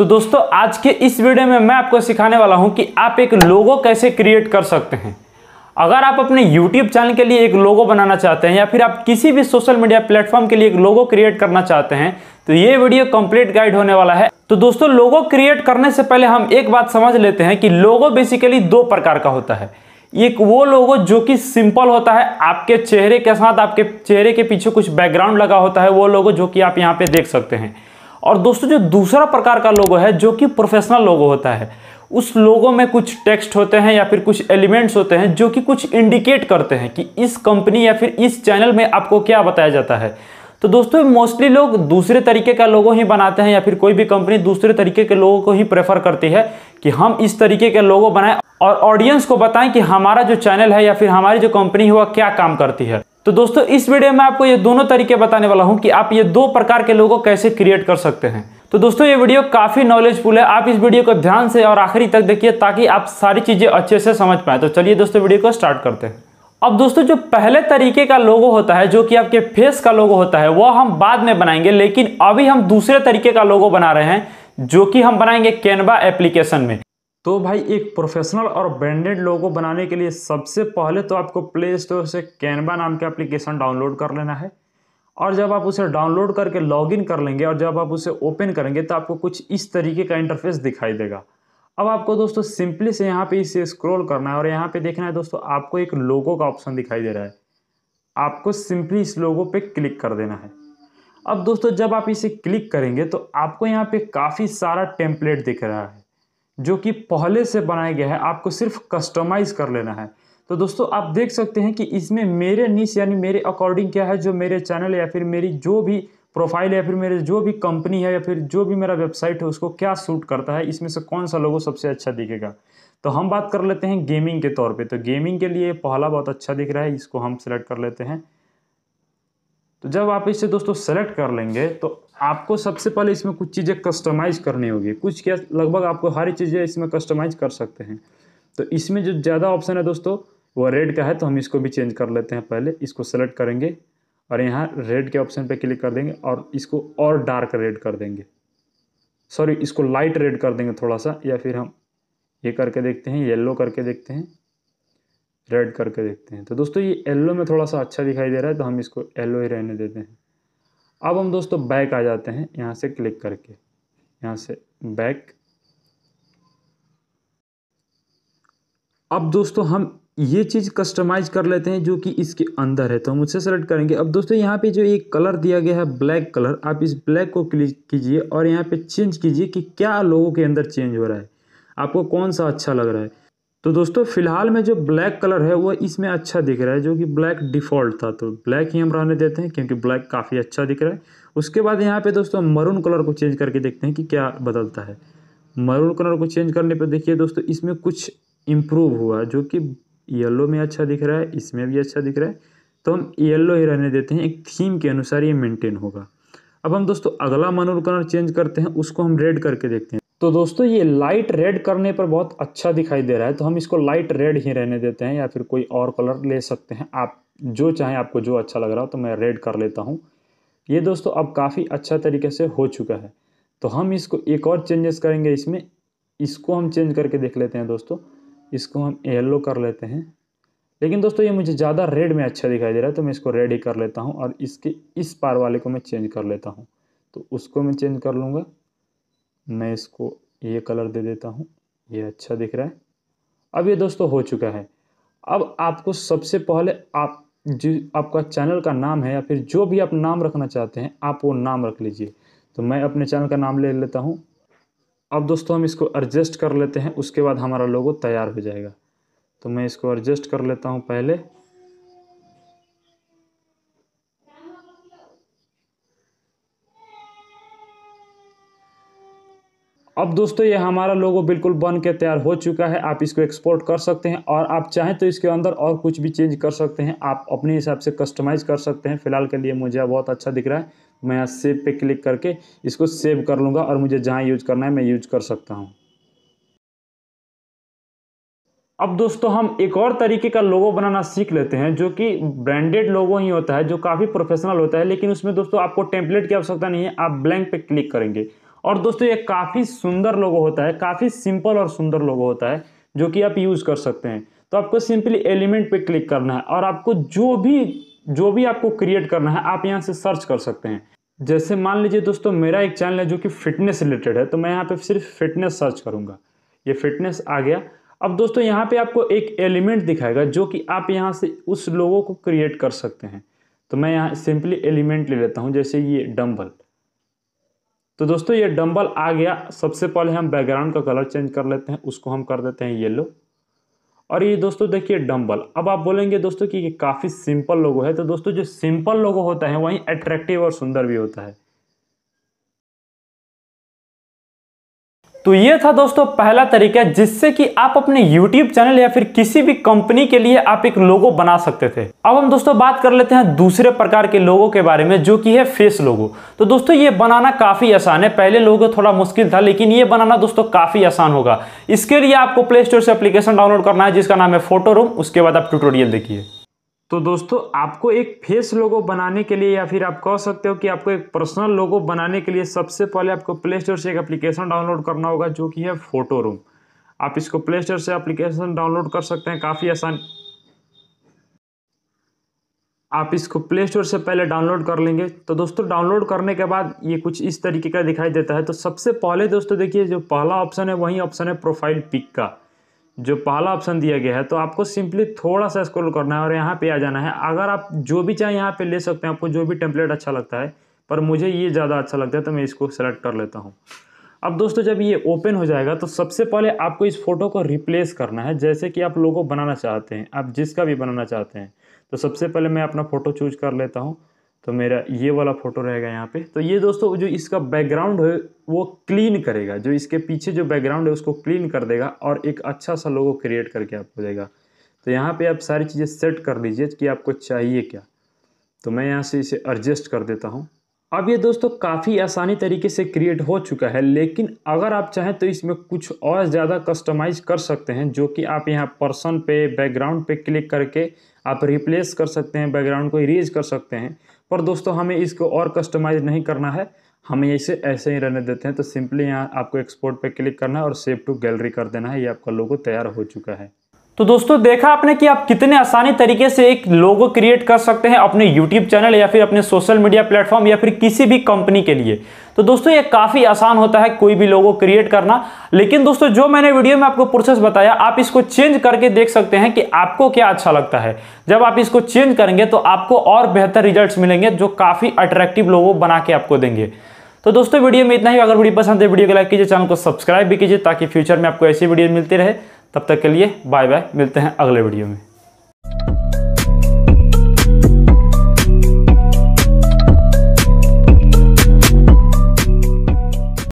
तो दोस्तों आज के इस वीडियो में मैं आपको सिखाने वाला हूं कि आप एक लोगो कैसे क्रिएट कर सकते हैं अगर आप अपने YouTube चैनल के लिए एक लोगो बनाना चाहते हैं या फिर आप किसी भी सोशल मीडिया प्लेटफॉर्म के लिए एक लोगो क्रिएट करना चाहते हैं तो ये वीडियो कंप्लीट गाइड होने वाला है तो दोस्तों लोगो क्रिएट करने से पहले हम एक बात समझ लेते हैं कि लोगो बेसिकली दो प्रकार का होता है एक वो लोगो जो कि सिंपल होता है आपके चेहरे के साथ आपके चेहरे के पीछे कुछ बैकग्राउंड लगा होता है वो लोगो जो कि आप यहाँ पे देख सकते हैं और दोस्तों जो दूसरा प्रकार का लोगो है जो कि प्रोफेशनल लोगो होता है उस लोगों में कुछ टेक्स्ट होते हैं या फिर कुछ एलिमेंट्स होते हैं जो कि कुछ इंडिकेट करते हैं कि इस कंपनी या फिर इस चैनल में आपको क्या बताया जाता है तो दोस्तों मोस्टली लोग दूसरे तरीके का लोगो ही बनाते हैं या फिर कोई भी कंपनी दूसरे तरीके के लोगों को ही प्रेफर करती है कि हम इस तरीके के लोगो बनाएं और ऑडियंस को बताएं कि हमारा जो चैनल है या फिर हमारी जो कंपनी है वह क्या काम करती है तो दोस्तों इस वीडियो में आपको ये दोनों तरीके बताने वाला हूँ कि आप ये दो प्रकार के लोगों कैसे क्रिएट कर सकते हैं तो दोस्तों ये वीडियो काफ़ी नॉलेजफुल है आप इस वीडियो को ध्यान से और आखिरी तक देखिए ताकि आप सारी चीज़ें अच्छे से समझ पाए तो चलिए दोस्तों वीडियो को स्टार्ट करते हैं अब दोस्तों जो पहले तरीके का लोगो होता है जो कि आपके फेस का लोगो होता है वह हम बाद में बनाएंगे लेकिन अभी हम दूसरे तरीके का लोगो बना रहे हैं जो कि हम बनाएंगे कैनवा एप्लीकेशन में तो भाई एक प्रोफेशनल और ब्रांडेड लोगो बनाने के लिए सबसे पहले तो आपको प्ले स्टोर से कैनवा नाम के एप्लीकेशन डाउनलोड कर लेना है और जब आप उसे डाउनलोड करके लॉगिन कर लेंगे और जब आप उसे ओपन करेंगे तो आपको कुछ इस तरीके का इंटरफेस दिखाई देगा अब आपको दोस्तों सिंपली से यहाँ पे इसे स्क्रॉल करना है और यहाँ पे देखना है दोस्तों आपको एक लोगो का ऑप्शन दिखाई दे रहा है आपको सिंपली इस लोगो पे क्लिक कर देना है अब दोस्तों जब आप इसे क्लिक करेंगे तो आपको यहाँ पे काफ़ी सारा टेम्पलेट दिख रहा है जो कि पहले से बनाया गया है आपको सिर्फ कस्टमाइज़ कर लेना है तो दोस्तों आप देख सकते हैं कि इसमें मेरे नीच यानी मेरे अकॉर्डिंग क्या है जो मेरे चैनल या फिर मेरी जो भी प्रोफाइल या फिर मेरे जो भी कंपनी है या फिर जो भी मेरा वेबसाइट है उसको क्या सूट करता है इसमें से कौन सा लोगों सबसे अच्छा दिखेगा तो हम बात कर लेते हैं गेमिंग के तौर पे तो गेमिंग के लिए पहला बहुत अच्छा दिख रहा है इसको हम सेलेक्ट कर लेते हैं तो जब आप इसे दोस्तों सेलेक्ट कर लेंगे तो आपको सबसे पहले इसमें कुछ चीज़ें कस्टमाइज करनी होगी कुछ क्या लगभग आपको हर चीज़ें इसमें कस्टमाइज कर सकते हैं तो इसमें जो ज़्यादा ऑप्शन है दोस्तों वो रेड का है तो हम इसको भी चेंज कर लेते हैं पहले इसको सेलेक्ट करेंगे और यहाँ रेड के ऑप्शन पे क्लिक कर देंगे और इसको और डार्क रेड कर देंगे सॉरी इसको लाइट रेड कर देंगे थोड़ा सा या फिर हम ये करके देखते हैं येल्लो करके देखते हैं रेड करके देखते हैं तो दोस्तों ये येल्लो में थोड़ा सा अच्छा दिखाई दे रहा है तो हम इसको येलो ही रहने देते हैं अब हम दोस्तों बैक आ जाते हैं यहाँ से क्लिक करके यहाँ से बैक अब दोस्तों हम ये चीज़ कस्टमाइज कर लेते हैं जो कि इसके अंदर है तो हम उससे सेलेक्ट करेंगे अब दोस्तों यहाँ पे जो ये कलर दिया गया है ब्लैक कलर आप इस ब्लैक को क्लिक कीजिए और यहाँ पे चेंज कीजिए कि क्या लोगों के अंदर चेंज हो रहा है आपको कौन सा अच्छा लग रहा है तो दोस्तों फिलहाल में जो ब्लैक कलर है वो इसमें अच्छा दिख रहा है जो कि ब्लैक डिफ़ॉल्ट था तो ब्लैक ही हम रहने देते हैं क्योंकि ब्लैक काफ़ी अच्छा दिख रहा है उसके बाद यहाँ पे दोस्तों मरून कलर को चेंज करके देखते हैं कि क्या बदलता है मरून कलर को चेंज करने पर देखिए दोस्तों इसमें कुछ इम्प्रूव हुआ जो कि येल्लो में अच्छा दिख रहा है इसमें भी अच्छा दिख रहा है तो हम येल्लो ही रहने देते हैं एक थीम के अनुसार ये मेनटेन होगा अब हम दोस्तों अगला मरून कलर चेंज करते हैं उसको हम रेड करके देखते हैं तो दोस्तों ये लाइट रेड करने पर बहुत अच्छा दिखाई दे रहा है तो हम इसको लाइट रेड ही रहने देते हैं या फिर कोई और कलर ले सकते हैं आप जो चाहें आपको जो अच्छा लग रहा हो तो मैं रेड कर लेता हूँ ये दोस्तों अब काफ़ी अच्छा तरीके से हो चुका है तो हम इसको एक और चेंजेस करेंगे इसमें इसको हम चेंज करके देख लेते हैं दोस्तों इसको हम येल्लो कर लेते हैं लेकिन दोस्तों ये मुझे ज़्यादा रेड में अच्छा दिखाई दे रहा है तो मैं इसको रेड ही कर लेता हूँ और इसके इस पार वाले को मैं चेंज कर लेता हूँ तो उसको मैं चेंज कर लूँगा मैं इसको ये कलर दे देता हूँ ये अच्छा दिख रहा है अब ये दोस्तों हो चुका है अब आपको सबसे पहले आप जो आपका चैनल का नाम है या फिर जो भी आप नाम रखना चाहते हैं आप वो नाम रख लीजिए तो मैं अपने चैनल का नाम ले लेता हूँ अब दोस्तों हम इसको एडजस्ट कर लेते हैं उसके बाद हमारा लोगो तैयार हो जाएगा तो मैं इसको एडजस्ट कर लेता हूँ पहले अब दोस्तों ये हमारा लोगो बिल्कुल बन के तैयार हो चुका है आप इसको एक्सपोर्ट कर सकते हैं और आप चाहें तो इसके अंदर और कुछ भी चेंज कर सकते हैं आप अपने हिसाब से कस्टमाइज़ कर सकते हैं फिलहाल के लिए मुझे बहुत अच्छा दिख रहा है मैं यहाँ सेव पे क्लिक करके इसको सेव कर लूँगा और मुझे जहाँ यूज करना है मैं यूज कर सकता हूँ अब दोस्तों हम एक और तरीके का लोगो बनाना सीख लेते हैं जो कि ब्रांडेड लोगो ही होता है जो काफ़ी प्रोफेशनल होता है लेकिन उसमें दोस्तों आपको टेम्पलेट की आवश्यकता नहीं है आप ब्लैंक पे क्लिक करेंगे और दोस्तों ये काफ़ी सुंदर लोगो होता है काफ़ी सिंपल और सुंदर लोगो होता है जो कि आप यूज़ कर सकते हैं तो आपको सिंपली एलिमेंट पे क्लिक करना है और आपको जो भी जो भी आपको क्रिएट करना है आप यहाँ से सर्च कर सकते हैं जैसे मान लीजिए दोस्तों मेरा एक चैनल है जो कि फिटनेस रिलेटेड है तो मैं यहाँ पे सिर्फ फिटनेस सर्च करूँगा ये फिटनेस आ गया अब दोस्तों यहाँ पे आपको एक एलिमेंट दिखाएगा जो कि आप यहाँ से उस लोगों को क्रिएट कर सकते हैं तो मैं यहाँ सिंपली एलिमेंट ले लेता हूँ जैसे ये डम्बल तो दोस्तों ये डम्बल आ गया सबसे पहले हम बैकग्राउंड का कलर चेंज कर लेते हैं उसको हम कर देते हैं येलो और ये दोस्तों देखिए डम्बल अब आप बोलेंगे दोस्तों कि ये काफ़ी सिंपल लोगो है तो दोस्तों जो सिंपल लोगो होता है वहीं अट्रैक्टिव और सुंदर भी होता है तो ये था दोस्तों पहला तरीका जिससे कि आप अपने YouTube चैनल या फिर किसी भी कंपनी के लिए आप एक लोगो बना सकते थे अब हम दोस्तों बात कर लेते हैं दूसरे प्रकार के लोगों के बारे में जो कि है फेस लोगो तो दोस्तों ये बनाना काफ़ी आसान है पहले लोगो थोड़ा मुश्किल था लेकिन ये बनाना दोस्तों काफ़ी आसान होगा इसके लिए आपको प्ले स्टोर से अप्लीकेशन डाउनलोड करना है जिसका नाम है फोटो रूम उसके बाद आप ट्यूटोरियल देखिए तो दोस्तों आपको एक फेस लोगो बनाने के लिए या फिर आप कह सकते हो कि आपको एक पर्सनल लोगो बनाने के लिए सबसे पहले आपको प्ले स्टोर से एक एप्लीकेशन डाउनलोड करना होगा जो कि है फोटो रूम आप इसको प्ले स्टोर से एप्लीकेशन डाउनलोड कर सकते हैं काफ़ी आसान आप इसको प्ले स्टोर से पहले डाउनलोड कर लेंगे तो दोस्तों डाउनलोड करने के बाद ये कुछ इस तरीके का दिखाई देता है तो सबसे पहले दोस्तों देखिए जो पहला ऑप्शन है वही ऑप्शन है प्रोफाइल पिक का जो पहला ऑप्शन दिया गया है तो आपको सिंपली थोड़ा सा स्क्रोल करना है और यहाँ पे आ जाना है अगर आप जो भी चाहे यहाँ पे ले सकते हैं आपको जो भी टेम्पलेट अच्छा लगता है पर मुझे ये ज़्यादा अच्छा लगता है तो मैं इसको सेलेक्ट कर लेता हूँ अब दोस्तों जब ये ओपन हो जाएगा तो सबसे पहले आपको इस फ़ोटो को रिप्लेस करना है जैसे कि आप लोगों बनाना चाहते हैं आप जिसका भी बनाना चाहते हैं तो सबसे पहले मैं अपना फ़ोटो चूज कर लेता हूँ तो मेरा ये वाला फ़ोटो रहेगा यहाँ पे तो ये दोस्तों जो इसका बैकग्राउंड है वो क्लीन करेगा जो इसके पीछे जो बैकग्राउंड है उसको क्लीन कर देगा और एक अच्छा सा लोगो क्रिएट करके आपको देगा तो यहाँ पे आप सारी चीज़ें सेट कर लीजिए कि आपको चाहिए क्या तो मैं यहाँ से इसे एडजस्ट कर देता हूँ अब ये दोस्तों काफ़ी आसानी तरीके से क्रिएट हो चुका है लेकिन अगर आप चाहें तो इसमें कुछ और ज़्यादा कस्टमाइज कर सकते हैं जो कि आप यहाँ पर्सन पे बैकग्राउंड पे क्लिक करके आप रिप्लेस कर सकते हैं बैकग्राउंड को इरेज कर सकते हैं पर दोस्तों हमें इसको और कस्टमाइज नहीं करना है हमें इसे ऐसे ही रहने देते हैं तो सिंपली यहाँ आपको एक्सपोर्ट पे क्लिक करना है और सेव टू गैलरी कर देना है ये आपका लोगो तैयार हो चुका है तो दोस्तों देखा आपने कि आप कितने आसानी तरीके से एक लोगो क्रिएट कर सकते हैं अपने यूट्यूब चैनल या फिर अपने सोशल मीडिया प्लेटफॉर्म या फिर किसी भी कंपनी के लिए तो दोस्तों ये काफ़ी आसान होता है कोई भी लोगो क्रिएट करना लेकिन दोस्तों जो मैंने वीडियो में आपको प्रोसेस बताया आप इसको चेंज करके देख सकते हैं कि आपको क्या अच्छा लगता है जब आप इसको चेंज करेंगे तो आपको और बेहतर रिजल्ट मिलेंगे जो काफ़ी अट्रैक्टिव लोगो बना के आपको देंगे तो दोस्तों वीडियो में इतना ही अगर वीडियो पसंद है वीडियो को लाइक कीजिए चैनल को सब्सक्राइब भी कीजिए ताकि फ्यूचर में आपको ऐसी वीडियो मिलती रहे तब तक के लिए बाय बाय मिलते हैं अगले वीडियो में